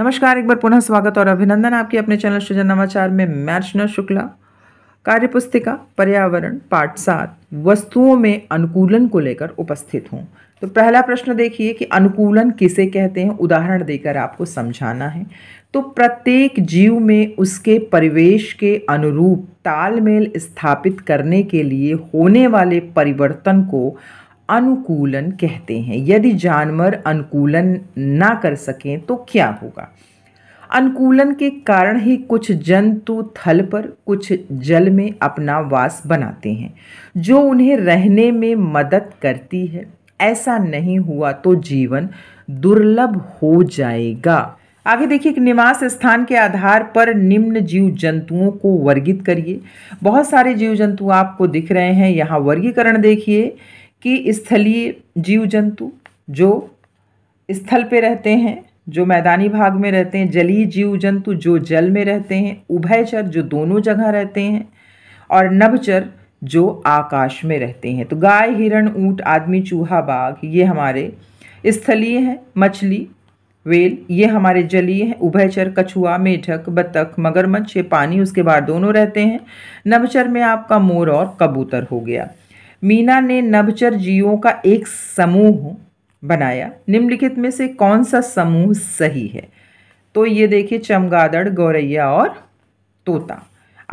नमस्कार एक बार पुनः स्वागत और अभिनंदन आपके अपने चैनल सृजन नवाचार में मैं अर्चना शुक्ला कार्यपुस्तिका पर्यावरण पाठ सात वस्तुओं में अनुकूलन को लेकर उपस्थित हूँ तो पहला प्रश्न देखिए कि अनुकूलन किसे कहते हैं उदाहरण देकर आपको समझाना है तो प्रत्येक जीव में उसके परिवेश के अनुरूप तालमेल स्थापित करने के लिए होने वाले परिवर्तन को अनुकूलन कहते हैं यदि जानवर अनुकूलन ना कर सकें तो क्या होगा अनुकूलन के कारण ही कुछ जंतु थल पर कुछ जल में अपना वास बनाते हैं जो उन्हें रहने में मदद करती है ऐसा नहीं हुआ तो जीवन दुर्लभ हो जाएगा आगे देखिए कि निवास स्थान के आधार पर निम्न जीव जंतुओं को वर्गित करिए बहुत सारे जीव जंतु आपको दिख रहे हैं यहाँ वर्गीकरण देखिए कि स्थलीय जीव जंतु जो स्थल पे रहते हैं जो मैदानी भाग में रहते हैं जलीय जीव जंतु जो जल में रहते हैं उभयचर जो दोनों जगह रहते हैं और नभचर जो आकाश में रहते हैं तो गाय हिरण ऊंट आदमी चूहा बाघ ये हमारे स्थलीय हैं मछली वेल ये हमारे जलीय हैं उभयचर कछुआ मेढक बतख मगरमच्छ ये पानी उसके बाहर दोनों रहते हैं नवचर में आपका मोर और कबूतर हो गया मीना ने नवचर जीवों का एक समूह बनाया निम्नलिखित में से कौन सा समूह सही है तो ये देखिए चमगादड़ गौरैया और तोता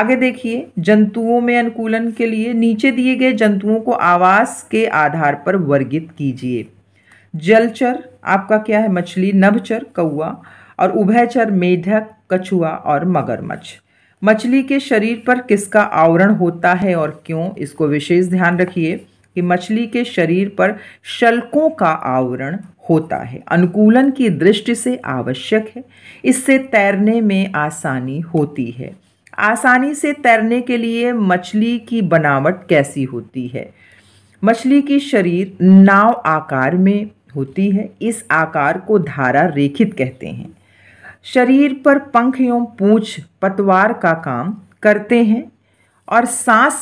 आगे देखिए जंतुओं में अनुकूलन के लिए नीचे दिए गए जंतुओं को आवास के आधार पर वर्गित कीजिए जलचर आपका क्या है मछली नभचर कौआ और उभयचर मेढक कछुआ और मगरमच्छ मछली के शरीर पर किसका आवरण होता है और क्यों इसको विशेष ध्यान रखिए कि मछली के शरीर पर शल्कों का आवरण होता है अनुकूलन की दृष्टि से आवश्यक है इससे तैरने में आसानी होती है आसानी से तैरने के लिए मछली की बनावट कैसी होती है मछली की शरीर नाव आकार में होती है इस आकार को धारा रेखित कहते हैं शरीर पर पंख एवं पूँछ पतवार का काम करते हैं और सांस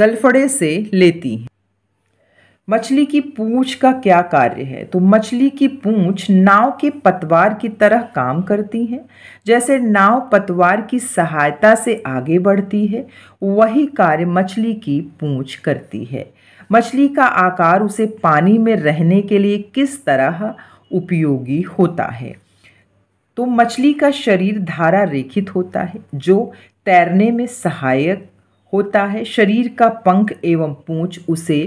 गलफड़े से लेती हैं मछली की पूँछ का क्या कार्य है तो मछली की पूँछ नाव के पतवार की तरह काम करती है जैसे नाव पतवार की सहायता से आगे बढ़ती है वही कार्य मछली की पूँछ करती है मछली का आकार उसे पानी में रहने के लिए किस तरह उपयोगी होता है तो मछली का शरीर धारा रेखित होता है जो तैरने में सहायक होता है शरीर का पंख एवं पूंछ उसे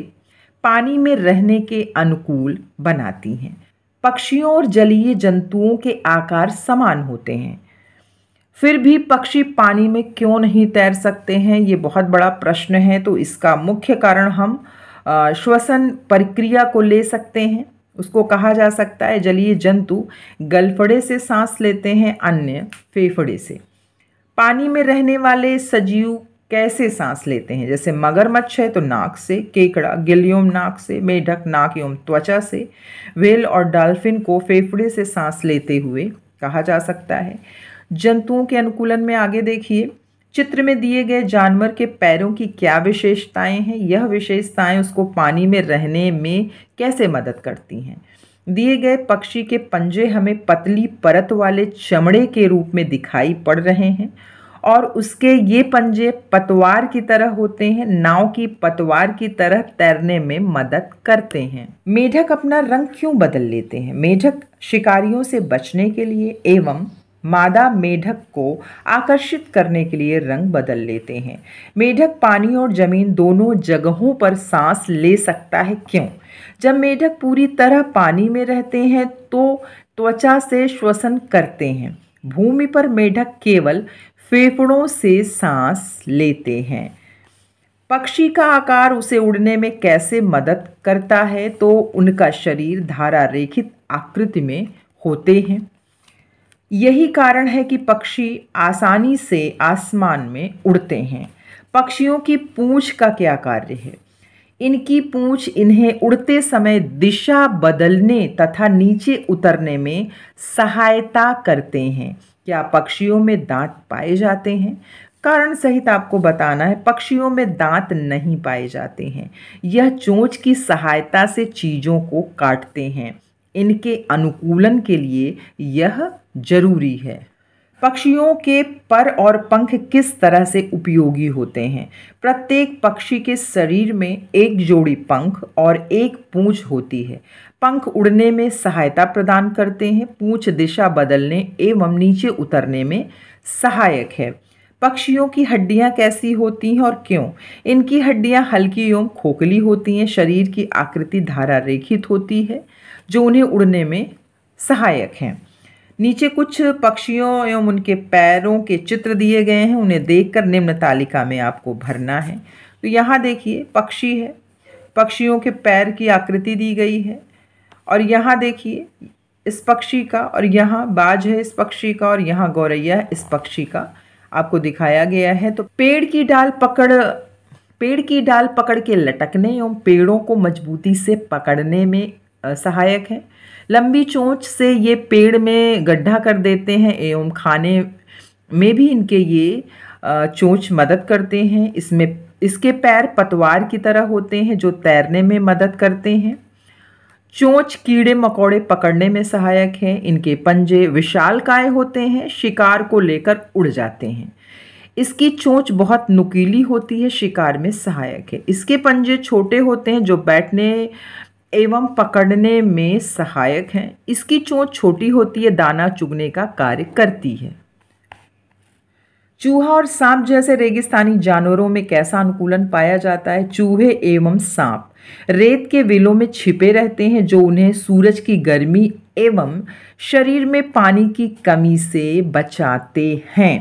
पानी में रहने के अनुकूल बनाती हैं पक्षियों और जलीय जंतुओं के आकार समान होते हैं फिर भी पक्षी पानी में क्यों नहीं तैर सकते हैं ये बहुत बड़ा प्रश्न है तो इसका मुख्य कारण हम श्वसन प्रक्रिया को ले सकते हैं उसको कहा जा सकता है जलीय जंतु गलफड़े से सांस लेते हैं अन्य फेफड़े से पानी में रहने वाले सजीव कैसे सांस लेते हैं जैसे मगरमच्छ है तो नाक से केकड़ा गिलियोम नाक से मेढक नाक एवं त्वचा से वेल और डॉल्फिन को फेफड़े से सांस लेते हुए कहा जा सकता है जंतुओं के अनुकूलन में आगे देखिए चित्र में दिए गए जानवर के पैरों की क्या विशेषताएं हैं यह विशेषताएं उसको पानी में रहने में कैसे मदद करती हैं दिए गए पक्षी के पंजे हमें पतली परत वाले चमड़े के रूप में दिखाई पड़ रहे हैं और उसके ये पंजे पतवार की तरह होते हैं नाव की पतवार की तरह तैरने में मदद करते हैं मेढक अपना रंग क्यों बदल लेते हैं मेढक शिकारियों से बचने के लिए एवं मादा मेढक को आकर्षित करने के लिए रंग बदल लेते हैं मेढक पानी और जमीन दोनों जगहों पर सांस ले सकता है क्यों जब मेढक पूरी तरह पानी में रहते हैं तो त्वचा से श्वसन करते हैं भूमि पर मेढक केवल फेफड़ों से सांस लेते हैं पक्षी का आकार उसे उड़ने में कैसे मदद करता है तो उनका शरीर धारा रेखित आकृति में होते हैं यही कारण है कि पक्षी आसानी से आसमान में उड़ते हैं पक्षियों की पूँछ का क्या कार्य है इनकी पूँछ इन्हें उड़ते समय दिशा बदलने तथा नीचे उतरने में सहायता करते हैं क्या पक्षियों में दांत पाए जाते हैं कारण सहित आपको बताना है पक्षियों में दांत नहीं पाए जाते हैं यह चोंच की सहायता से चीज़ों को काटते हैं इनके अनुकूलन के लिए यह जरूरी है पक्षियों के पर और पंख किस तरह से उपयोगी होते हैं प्रत्येक पक्षी के शरीर में एक जोड़ी पंख और एक पूंछ होती है पंख उड़ने में सहायता प्रदान करते हैं पूंछ दिशा बदलने एवं नीचे उतरने में सहायक है पक्षियों की हड्डियां कैसी होती हैं और क्यों इनकी हड्डियां हल्की एवं खोखली होती हैं शरीर की आकृति धारा रेखित होती है जो उन्हें उड़ने में सहायक हैं नीचे कुछ पक्षियों एवं उनके पैरों के चित्र दिए गए हैं उन्हें देखकर निम्न तालिका में आपको भरना है तो यहाँ देखिए पक्षी है पक्षियों के पैर की आकृति दी गई है और यहाँ देखिए इस पक्षी का और यहाँ बाज है इस पक्षी का और यहाँ गौरैया है इस पक्षी का आपको दिखाया गया है तो पेड़ की डाल पकड़ पेड़ की डाल पकड़ के लटकने एवं पेड़ों को मजबूती से पकड़ने में सहायक है लंबी चोंच से ये पेड़ में गड्ढा कर देते हैं एवं खाने में भी इनके ये चोंच मदद करते हैं इसमें इसके पैर पतवार की तरह होते हैं जो तैरने में मदद करते हैं चोंच कीड़े मकोड़े पकड़ने में सहायक हैं इनके पंजे विशाल काय होते हैं शिकार को लेकर उड़ जाते हैं इसकी चोंच बहुत नुकीली होती है शिकार में सहायक है इसके पंजे छोटे होते हैं जो बैठने एवं पकड़ने में सहायक हैं इसकी चोंच छोटी होती है दाना चुगने का कार्य करती है चूहा और सांप जैसे रेगिस्तानी जानवरों में कैसा अनुकूलन पाया जाता है चूहे एवं सांप रेत के विलों में छिपे रहते हैं जो उन्हें सूरज की गर्मी एवं शरीर में पानी की कमी से बचाते हैं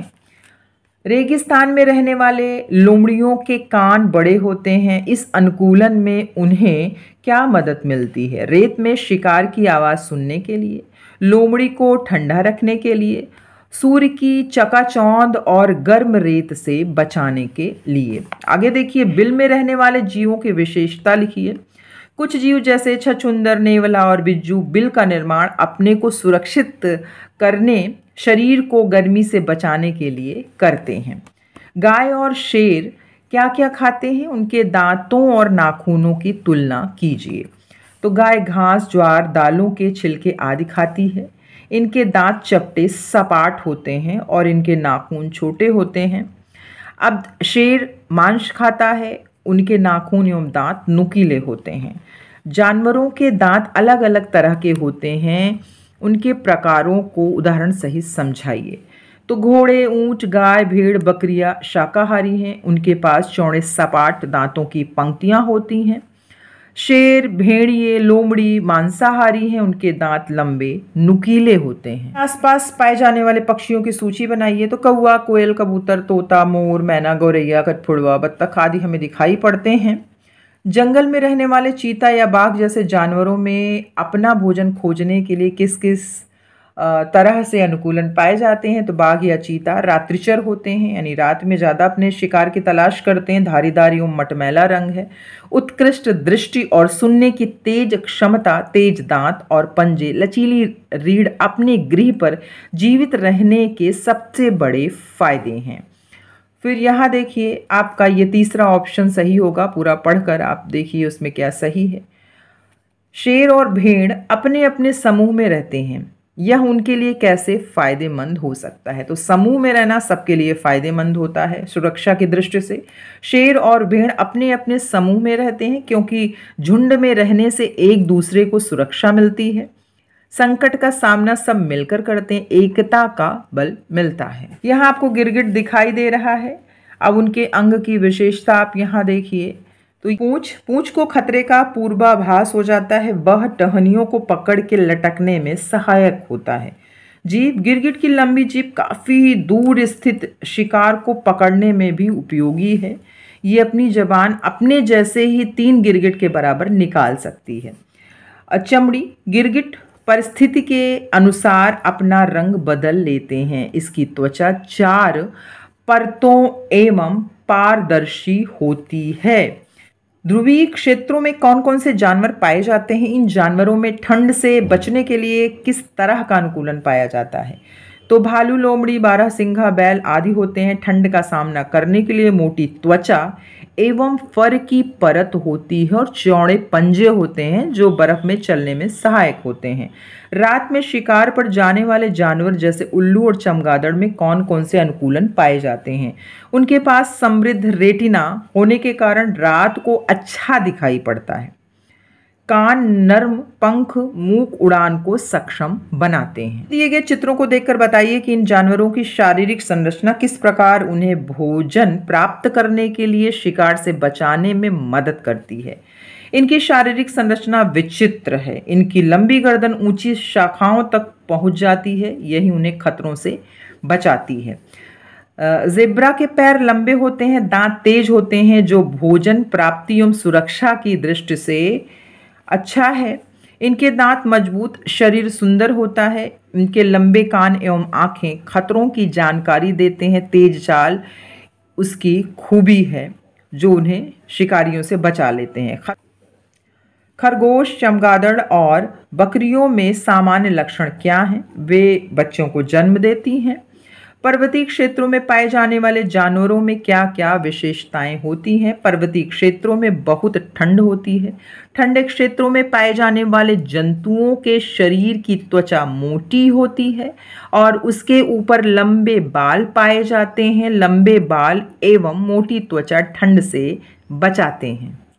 रेगिस्तान में रहने वाले लोमड़ियों के कान बड़े होते हैं इस अनुकूलन में उन्हें क्या मदद मिलती है रेत में शिकार की आवाज़ सुनने के लिए लोमड़ी को ठंडा रखने के लिए सूर्य की चकाचौंध और गर्म रेत से बचाने के लिए आगे देखिए बिल में रहने वाले जीवों की विशेषता लिखिए कुछ जीव जैसे छछुंदर नेवला और बिज्जू बिल का निर्माण अपने को सुरक्षित करने शरीर को गर्मी से बचाने के लिए करते हैं गाय और शेर क्या क्या खाते हैं उनके दांतों और नाखूनों की तुलना कीजिए तो गाय घास ज्वार दालों के छिलके आदि खाती है इनके दांत चपटे सपाट होते हैं और इनके नाखून छोटे होते हैं अब शेर मांस खाता है उनके नाखून एवं दांत नुकीले होते हैं जानवरों के दांत अलग अलग तरह के होते हैं उनके प्रकारों को उदाहरण सहित समझाइए तो घोड़े ऊंट गाय भेड़ बकरियां शाकाहारी हैं उनके पास चौड़े सपाट दांतों की पंक्तियां होती हैं शेर भेड़िए लोमड़ी मांसाहारी हैं उनके दांत लंबे नुकीले होते हैं आसपास पाए जाने वाले पक्षियों की सूची बनाइए तो कौआ कोयल कबूतर तोता मोर मैना गौरैया कटफुड़वा बत्तख आदि हमें दिखाई पड़ते हैं जंगल में रहने वाले चीता या बाघ जैसे जानवरों में अपना भोजन खोजने के लिए किस किस तरह से अनुकूलन पाए जाते हैं तो बाघ या चीता रात्रिचर होते हैं यानी रात में ज़्यादा अपने शिकार की तलाश करते हैं धारीदार एवं मटमैला रंग है उत्कृष्ट दृष्टि और सुनने की तेज क्षमता तेज दांत और पंजे लचीली रीढ़ अपने गृह पर जीवित रहने के सबसे बड़े फायदे हैं फिर यहाँ देखिए आपका ये तीसरा ऑप्शन सही होगा पूरा पढ़कर आप देखिए उसमें क्या सही है शेर और भेड़ अपने अपने समूह में रहते हैं यह उनके लिए कैसे फ़ायदेमंद हो सकता है तो समूह में रहना सबके लिए फ़ायदेमंद होता है सुरक्षा की दृष्टि से शेर और भेड़ अपने अपने समूह में रहते हैं क्योंकि झुंड में रहने से एक दूसरे को सुरक्षा मिलती है संकट का सामना सब मिलकर करते हैं एकता का बल मिलता है यहाँ आपको गिरगिट दिखाई दे रहा है अब उनके अंग की विशेषता आप यहाँ देखिए तो पूछ पूछ को खतरे का पूर्वाभास हो जाता है वह टहनियों को पकड़ के लटकने में सहायक होता है जीप गिरगिट की लंबी जीप काफ़ी दूर स्थित शिकार को पकड़ने में भी उपयोगी है ये अपनी जबान अपने जैसे ही तीन गिरगिट के बराबर निकाल सकती है चमड़ी गिरगिट परिस्थिति के अनुसार अपना रंग बदल लेते हैं इसकी त्वचा चार परतों एवं पारदर्शी होती है ध्रुवीय क्षेत्रों में कौन कौन से जानवर पाए जाते हैं इन जानवरों में ठंड से बचने के लिए किस तरह का अनुकूलन पाया जाता है तो भालू लोमड़ी बारह सिंघा बैल आदि होते हैं ठंड का सामना करने के लिए मोटी त्वचा एवं फर की परत होती है और चौड़े पंजे होते हैं जो बर्फ में चलने में सहायक होते हैं रात में शिकार पर जाने वाले जानवर जैसे उल्लू और चमगादड़ में कौन कौन से अनुकूलन पाए जाते हैं उनके पास समृद्ध रेटिना होने के कारण रात को अच्छा दिखाई पड़ता है कान नर्म पंख मूक उड़ान को सक्षम बनाते हैं दिए गए चित्रों को देखकर बताइए कि इन जानवरों की शारीरिक संरचना किस प्रकार उन्हें भोजन प्राप्त करने के लिए शिकार से बचाने में मदद करती है इनकी शारीरिक संरचना विचित्र है इनकी लंबी गर्दन ऊंची शाखाओं तक पहुंच जाती है यही उन्हें खतरों से बचाती है जेब्रा के पैर लंबे होते हैं दांत तेज होते हैं जो भोजन प्राप्ति एवं सुरक्षा की दृष्टि से अच्छा है इनके दांत मजबूत शरीर सुंदर होता है इनके लंबे कान एवं आँखें खतरों की जानकारी देते हैं तेज चाल उसकी खूबी है जो उन्हें शिकारियों से बचा लेते हैं खरगोश चमगादड़ और बकरियों में सामान्य लक्षण क्या हैं वे बच्चों को जन्म देती हैं पर्वतीय क्षेत्रों में पाए जाने वाले जानवरों में क्या क्या विशेषताएं होती हैं पर्वतीय क्षेत्रों में बहुत ठंड होती है ठंडे क्षेत्रों में पाए जाने वाले जंतुओं के शरीर की त्वचा मोटी होती है और उसके ऊपर लंबे बाल पाए जाते हैं लंबे बाल एवं मोटी त्वचा ठंड से बचाते हैं